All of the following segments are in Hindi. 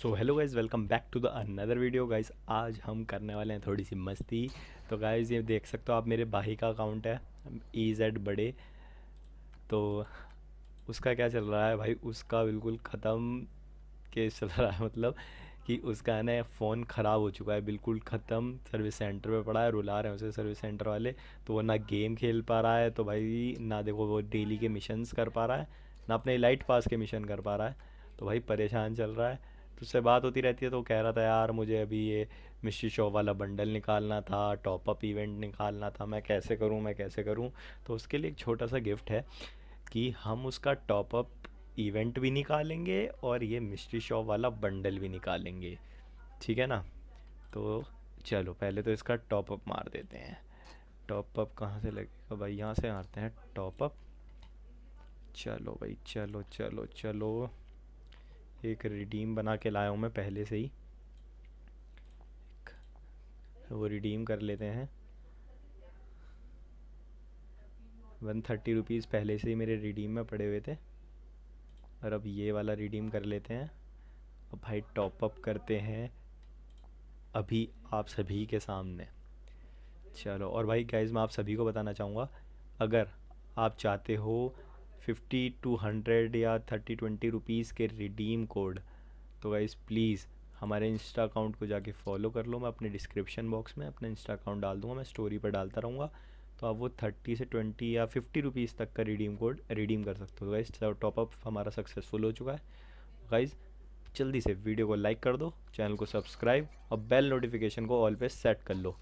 so hello guys welcome back to the another video guys आज हम करने वाले हैं थोड़ी सी मस्ती तो गाइज़ ये देख सकते हो आप मेरे भाई का अकाउंट है ई e जेड बड़े तो उसका क्या चल रहा है भाई उसका बिल्कुल ख़त्म केस चल रहा है मतलब कि उसका है ना फ़ोन ख़राब हो चुका है बिल्कुल ख़त्म सर्विस सेंटर पे पड़ा है रुला रहे हैं उसे सर्विस सेंटर वाले तो वो ना गेम खेल पा रहा है तो भाई ना देखो वो डेली के मिशन कर पा रहा है ना अपने लाइट पास के मिशन कर पा रहा है तो भाई परेशान चल रहा है तो उससे बात होती रहती है तो कह रहा था यार मुझे अभी ये मिस्ट्री शो वाला बंडल निकालना था टॉप अप इवेंट निकालना था मैं कैसे करूँ मैं कैसे करूँ तो उसके लिए एक छोटा सा गिफ्ट है कि हम उसका टॉप अप इवेंट भी निकालेंगे और ये मिस्ट्री शॉप वाला बंडल भी निकालेंगे ठीक है ना तो चलो पहले तो इसका टॉप अप मार देते हैं टॉप अप कहाँ से लगेगा भाई यहाँ से मारते हैं टॉप अप चलो भाई चलो चलो चलो एक रिडीम बना के लाया हूँ मैं पहले से ही वो रिडीम कर लेते हैं वन थर्टी रुपीज़ पहले से ही मेरे रिडीम में पड़े हुए थे और अब ये वाला रिडीम कर लेते हैं अब भाई टॉपअप करते हैं अभी आप सभी के सामने चलो और भाई गाइज मैं आप सभी को बताना चाहूँगा अगर आप चाहते हो फिफ्टी टू हंड्रेड या थर्टी ट्वेंटी रुपीज़ के रिडीम कोड तो गाइज़ प्लीज़ हमारे इंस्टा अकाउंट को जाके फॉलो कर लो मैं अपने डिस्क्रिप्शन बॉक्स में अपना इंस्टा अकाउंट डाल दूँगा मैं स्टोरी पर डालता रहूँगा तो आप वो थर्टी से ट्वेंटी या फिफ्टी रुपीज़ तक का रिडीम कोड रिडीम कर सकते हो गाइज टॉपअप हमारा सक्सेसफुल हो चुका है गाइज़ जल्दी से वीडियो को लाइक कर दो चैनल को सब्सक्राइब और बेल नोटिफिकेशन को ऑल पे सेट कर लो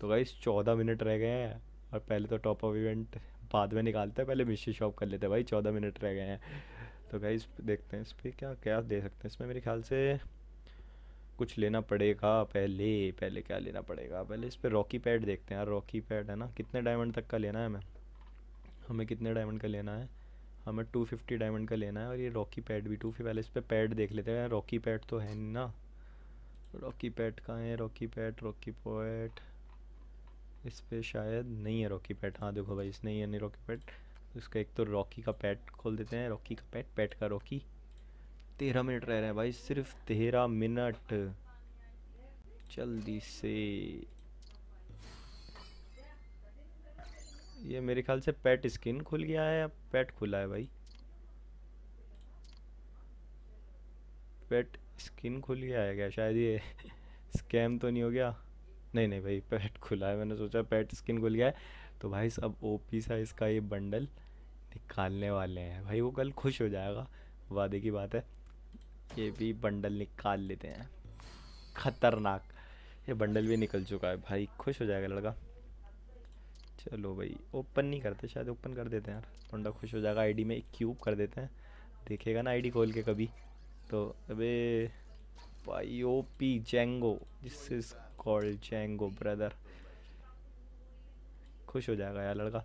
तो गाइज़ चौदह मिनट रह गए हैं और पहले तो टॉपअप इवेंट बाद में निकालते हैं पहले मिशी शॉप कर लेते हैं भाई चौदह मिनट रह गए हैं तो भाई देखते हैं इस पर क्या क्या दे सकते हैं इसमें मेरे ख्याल से कुछ लेना पड़ेगा पहले पहले क्या लेना पड़ेगा पहले इस पर रॉकी पैड देखते हैं यार रॉकी पैड है ना कितने डायमंड तक का लेना है हमें हमें कितने डायमंड का लेना है हमें टू फिफ्टी डायमंड का लेना है और ये रॉकी पैड भी टू फिफ्टी पहले इस पर पैड देख लेते हैं रॉकी पैड तो है ना रॉकी पैड कहाँ है रॉकी पैड रॉकी पैड इस पर शायद नहीं है रॉकी पैट हाँ देखो भाई इसने नहीं है नहीं रॉकी पैट इसका एक तो रॉकी का पैट खोल देते हैं रॉकी का पैट पैट का रॉकी तेरह मिनट रह रहे हैं भाई सिर्फ तेरह मिनट जल्दी से ये मेरे ख्याल से पैट स्किन खुल गया है या पैट खुला है भाई पैट स्किन खुल गया है क्या शायद ये स्कैम तो नहीं हो गया नहीं नहीं भाई पैट खुला है मैंने सोचा पैट स्किन खुल गया है तो भाई सब ओ पी सा इसका ये बंडल निकालने वाले हैं भाई वो कल खुश हो जाएगा वादे की बात है ये भी बंडल निकाल लेते हैं खतरनाक ये बंडल भी निकल चुका है भाई खुश हो जाएगा लड़का चलो भाई ओपन नहीं करते शायद ओपन कर देते हैं यार लौंडा खुश हो जाएगा आईडी में एक क्यूब कर देते हैं देखेगा ना आईडी खोल के कभी तो अबे भाई ओ पी जेंगो जिससे कॉल्ड चैंगो ब्रदर खुश हो जाएगा यार लड़का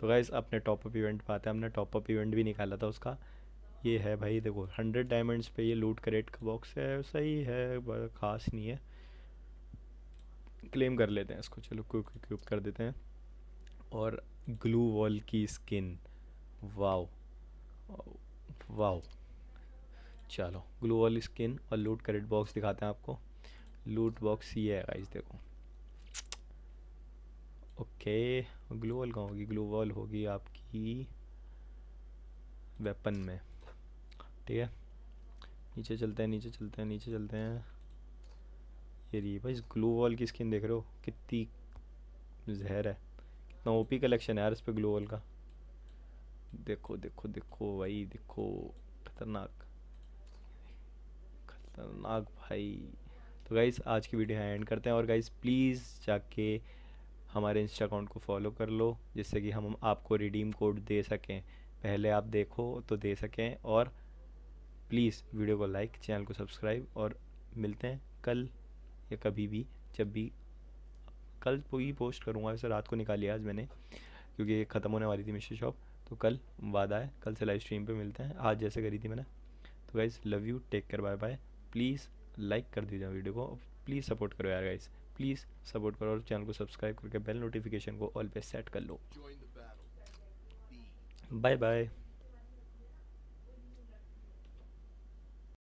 तो गाइस अपने अप इवेंट पाते हैं हमने अप इवेंट भी निकाला था उसका ये है भाई देखो हंड्रेड डायमंड्स पे ये लूट करेट का बॉक्स है सही है ख़ास नहीं है क्लेम कर लेते हैं इसको चलो क्यूब क्यूब कर देते हैं और ग्लू वॉल की स्किन वाओ वाओ चलो ग्लू वॉल स्किन और लूट करेट बॉक्स दिखाते हैं आपको लूट बॉक्स ये है गाइस देखो ओके ग्लू वॉल कहाँ होगी ग्लू वॉल होगी आपकी वेपन में ठीक है नीचे चलते हैं नीचे चलते हैं नीचे चलते हैं ये रही भाई इस ग्लू वॉल की स्किन देख रहे हो कितनी जहर है कितना ओपी कलेक्शन है यार इस पर ग्लू वॉल का देखो देखो देखो भाई देखो खतरनाक खतरनाक भाई तो गाइज़ आज की वीडियो एंड करते हैं और गाइज़ प्लीज़ जाके हमारे इंस्टा अकाउंट को फॉलो कर लो जिससे कि हम आपको रिडीम कोड दे सकें पहले आप देखो तो दे सकें और प्लीज़ वीडियो को लाइक चैनल को सब्सक्राइब और मिलते हैं कल या कभी भी जब भी कल ही पोस्ट करूँगा वैसे रात को निकाली आज मैंने क्योंकि ये ख़त्म होने वाली थी मिश्री शॉप तो कल वादा है कल से लाइव स्ट्रीम पे मिलते हैं आज जैसे करी थी मैंने तो guys love you take care bye bye please like कर दीजिए वीडियो को प्लीज़ सपोर्ट करो यार गाइस प्लीज़ सपोर्ट करो और चैनल को सब्सक्राइब करके बेल नोटिफिकेशन को ऑल पे सेट कर लो बाय बाय